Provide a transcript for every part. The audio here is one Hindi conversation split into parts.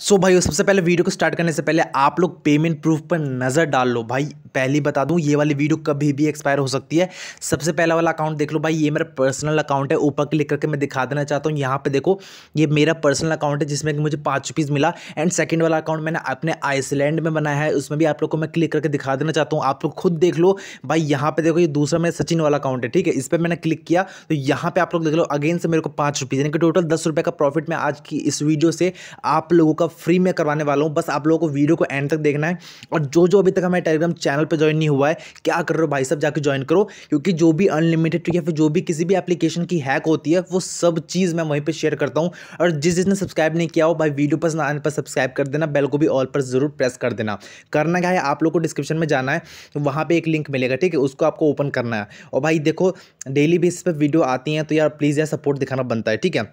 सो so भाई सबसे पहले वीडियो को स्टार्ट करने से पहले आप लोग पेमेंट प्रूफ पर नज़र डाल लो भाई पहली बता दूं ये वाली वीडियो कभी भी एक्सपायर हो सकती है सबसे पहला वाला अकाउंट देख लो भाई ये मेरा पर्सनल अकाउंट है ऊपर क्लिक करके मैं दिखा देना चाहता हूँ यहाँ पर देखो ये मेरा पर्सनल अकाउंट है जिसमें कि मुझे पाँच रुपीज़ मिला एंड सेकेंड वाला अकाउंट मैंने अपने आइसलैंड में बनाया है उसमें भी आप लोग को मैं क्लिक करके दिखा देना चाहता हूँ आप लोग खुद देख लो भाई यहाँ पर देखो ये दूसरा मेरा सचिन वाला अकाउंट है ठीक है इस पर मैंने क्लिक किया तो यहाँ पर आप लोग देख लो अगेन से मेरे को पाँच यानी कि टोटल दस रुपये का प्रॉफिट मैं आज की इस वीडियो से आप लोगों का फ्री में करवाने वाला हूँ बस आप लोगों को वीडियो को एंड तक देखना है और जो जो अभी तक हमारे टेलीग्राम चैनल पर ज्वाइन नहीं हुआ है क्या कर रहे हो भाई साहब जाकर ज्वाइन करो क्योंकि जो भी अनलिमिटेड या फिर जो भी किसी भी एप्लीकेशन की हैक होती है वो सब चीज़ मैं वहीं पर शेयर करता हूँ और जिस जिसने सब्सक्राइब नहीं किया हो भाई वीडियो पसंद आने पर सब्सक्राइब कर देना बेल को भी ऑल पर ज़रूर प्रेस कर देना करना क्या है आप लोग को डिस्क्रिप्शन में जाना है वहाँ पर एक लिंक मिलेगा ठीक है उसको आपको ओपन करना है और भाई देखो डेली बेसिस पर वीडियो आती हैं तो यार प्लीज़ यार सपोर्ट दिखाना बनता है ठीक है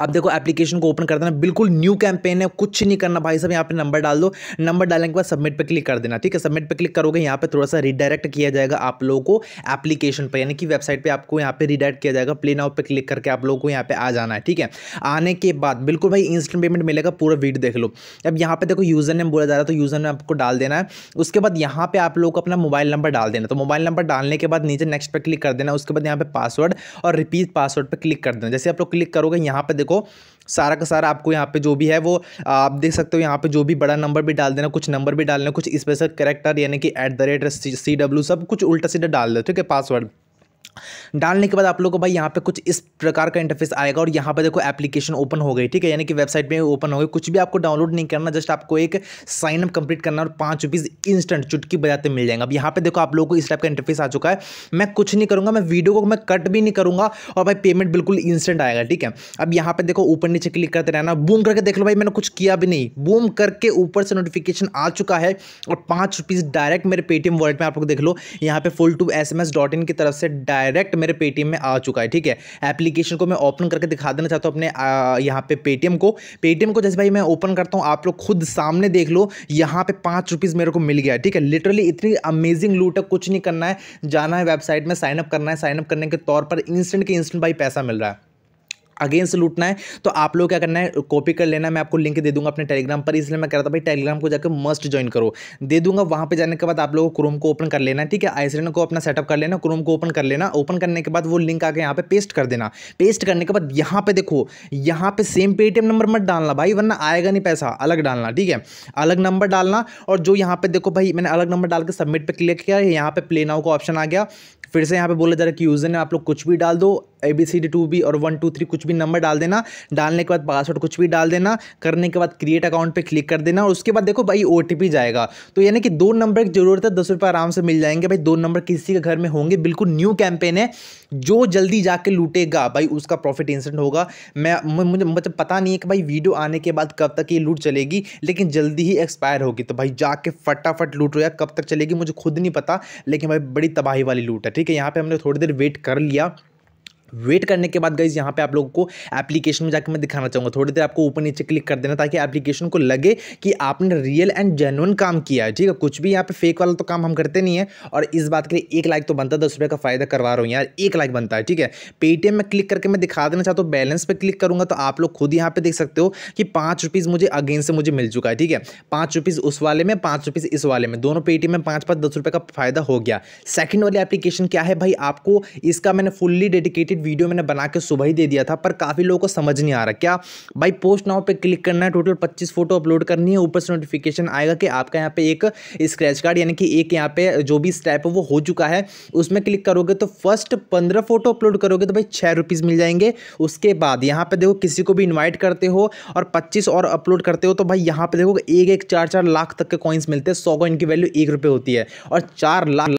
आप देखो एप्लीकेशन को ओपन कर देना बिल्कुल न्यू कैंपेन है कुछ नहीं करना भाई साहब यहाँ पे नंबर डाल दो नंबर डालने के बाद सबमिट पे क्लिक कर देना ठीक है सबमिट पे क्लिक करोगे यहाँ पे थोड़ा सा रिडायरेक्ट किया जाएगा आप लोगों को एप्लीकेशन पर यानी कि वेबसाइट पे आपको यहाँ पे रिडायरेक्ट किया जाएगा प्ले नाउ पर क्लिक करके आप लोगों को यहाँ पे आ जाना है ठीक है आने के बाद बिल्कुल भाई इंस्टेंट पेमेंट मिलेगा पूरा वीडियो देख लो अब यहाँ पे देखो यूज़र नेम बोला जा रहा है तो यूज़र नेम आपको डाल देना है उसके बाद यहाँ पे आप लोग अपना मोबाइल नंबर डाल देना तो मोबाइल नंबर डालने के बाद नीचे नेक्स्ट पर क्लिक कर देना उसके बाद यहाँ पे पासवर्ड और रिपीट पासवर्ड पर क्लिक कर देना जैसे आप लोग क्लिक करोगे यहाँ पर देखो सारा का सारा आपको यहाँ पे जो भी है वो आप देख सकते हो यहाँ पे जो भी बड़ा नंबर भी डाल देना कुछ नंबर भी डालना कुछ स्पेशल करेक्टर यानी कि at the rate C W सब कुछ उल्टा सीधा डाल दे ठीक है पासवर्ड डालने के बाद आप लोगों को भाई यहाँ पे कुछ इस प्रकार का इंटरफेस आएगा और यहाँ पे देखो एप्लीकेशन ओपन हो गई ठीक है यानी कि वेबसाइट पे ओपन हो गई कुछ भी आपको डाउनलोड नहीं करना जस्ट आपको एक साइन अप कंप्लीट करना और पाँच रुपीज़ इंस्टेंट चुटकी बजाते मिल जाएंगे अब यहाँ पे देखो आप लोगों को इस टाइप का इंटरफेस आ चुका है मैं कुछ नहीं करूँगा मैं वीडियो को मैं कट भी नहीं करूँगा और भाई पेमेंट बिल्कुल इंस्टेंट आएगा ठीक है अब यहाँ पर देखो ऊपर नीचे क्लिक करते रहना बूम करके देख लो भाई मैंने कुछ किया भी नहीं बूम करके ऊपर से नोटिफिकेशन आ चुका है और पाँच रुपीज़ डायरेक्ट मेरे पेटीएम वॉलेट में आप लोग देख लो यहाँ पे फुल टू एस की तरफ से डायरेक्ट डायरेक्ट मेरे पेटीएम में आ चुका है ठीक है एप्लीकेशन को मैं ओपन करके दिखा देना चाहता हूँ अपने यहाँ पे पेटीएम को पेटीएम को जैसे भाई मैं ओपन करता हूँ आप लोग खुद सामने देख लो यहाँ पे पाँच रुपीज़ मेरे को मिल गया ठीक है लिटरली इतनी अमेजिंग लूट है कुछ नहीं करना है जाना है वेबसाइट में साइनअप करना है साइनअप करने के तौर पर इंस्टेंट के इंस्टेंट भाई पैसा मिल रहा है अगेंस्ट लूटना है तो आप लोग क्या करना है कॉपी कर लेना मैं आपको लिंक दे दूंगा अपने टेलीग्राम पर इसलिए मैं कह रहा था भाई टेलीग्राम को जाकर मस्ट ज्वाइन करो दे दूंगा वहाँ पे जाने के बाद आप लोगों को क्रोम को ओपन कर लेना ठीक है आइसलैंड को अपना सेटअप कर लेना क्रोम को ओपन कर लेना ओपन करने के बाद वो लिंक आके यहाँ पे पेस्ट कर देना पेस्ट करने के बाद यहाँ पे देखो यहाँ पे सेम पेटीएम नंबर मत डालना भाई वरना आएगा नहीं पैसा अलग डालना ठीक है अलग नंबर डालना और जो यहाँ पे देखो भाई मैंने अलग नंबर डाल के सबमिट पर क्लिक किया यहाँ पे प्ले नाउ का ऑप्शन आ गया फिर से यहाँ पे बोला जा रहा है कि यूज़र ने आप लोग कुछ भी डाल दो A B C D two B और वन टू थ्री कुछ भी नंबर डाल देना डालने के बाद पासवर्ड कुछ भी डाल देना करने के बाद क्रिएट अकाउंट पे क्लिक कर देना और उसके बाद देखो भाई ओ जाएगा तो यानी कि दो नंबर की ज़रूरत है दस रुपये आराम से मिल जाएंगे भाई दो नंबर किसी के घर में होंगे बिल्कुल न्यू कैंपेन है जो जल्दी जाके लूटेगा भाई उसका प्रॉफिट इंसेंट होगा मैं मुझे मतलब पता नहीं है कि भाई वीडियो आने के बाद कब तक ये लूट चलेगी लेकिन जल्दी ही एक्सपायर होगी तो भाई जाके फटाफट लूट हो कब तक चलेगी मुझे खुद नहीं पता लेकिन भाई बड़ी तबाही वाली लूट है ठीक ठीक है यहाँ पे हमने थोड़ी देर वेट कर लिया वेट करने के बाद गई यहाँ पे आप लोगों को एप्लीकेशन में जाकर मैं दिखाना चाहूँगा थोड़ी देर आपको ऊपर नीचे क्लिक कर देना ताकि एप्लीकेशन को लगे कि आपने रियल एंड जेनुअन काम किया है ठीक है कुछ भी यहाँ पे फेक वाला तो काम हम करते नहीं है और इस बात के लिए एक लाइक तो बनता है दस रुपये का फायदा करवा रहा हूँ यार एक लाइक बनता है ठीक है पेटीएम में क्लिक करके मैं दिखा देना चाहता हूँ बैलेंस पर क्लिक करूँगा तो आप लोग खुद यहाँ पर देख सकते हो कि पाँच रुपीज़ मुझे अगेन से मुझे मिल चुका है ठीक है पाँच रुपीज़ उस वाले में पाँच रुपीज़ इस वाले में दोनों पेटीएम में पाँच पाँच दस का फायदा हो गया सेकेंड वाली एप्लीकेशन क्या है भाई आपको इसका मैंने फुल्ली डेडिकेटेड एक वीडियो मैंने बना के सुबह ही दे दिया था पर काफ़ी लोगों को समझ नहीं आ रहा क्या भाई पोस्ट नाउ पे क्लिक करना है टोटल पच्चीस फोटो अपलोड करनी है ऊपर से नोटिफिकेशन आएगा कि आपका यहाँ पे एक स्क्रैच कार्ड यानी कि एक यहाँ पे जो भी स्टैप है वो हो चुका है उसमें क्लिक करोगे तो फर्स्ट पंद्रह फोटो अपलोड करोगे तो भाई छः रुपीज़ मिल जाएंगे उसके बाद यहाँ पर देखो किसी को भी इन्वाइट करते हो और पच्चीस और अपलोड करते हो तो भाई यहाँ पर देखो एक एक चार चार लाख तक के कॉइन्स मिलते हैं सौ कॉइन की वैल्यू एक रुपये होती है और चार लाख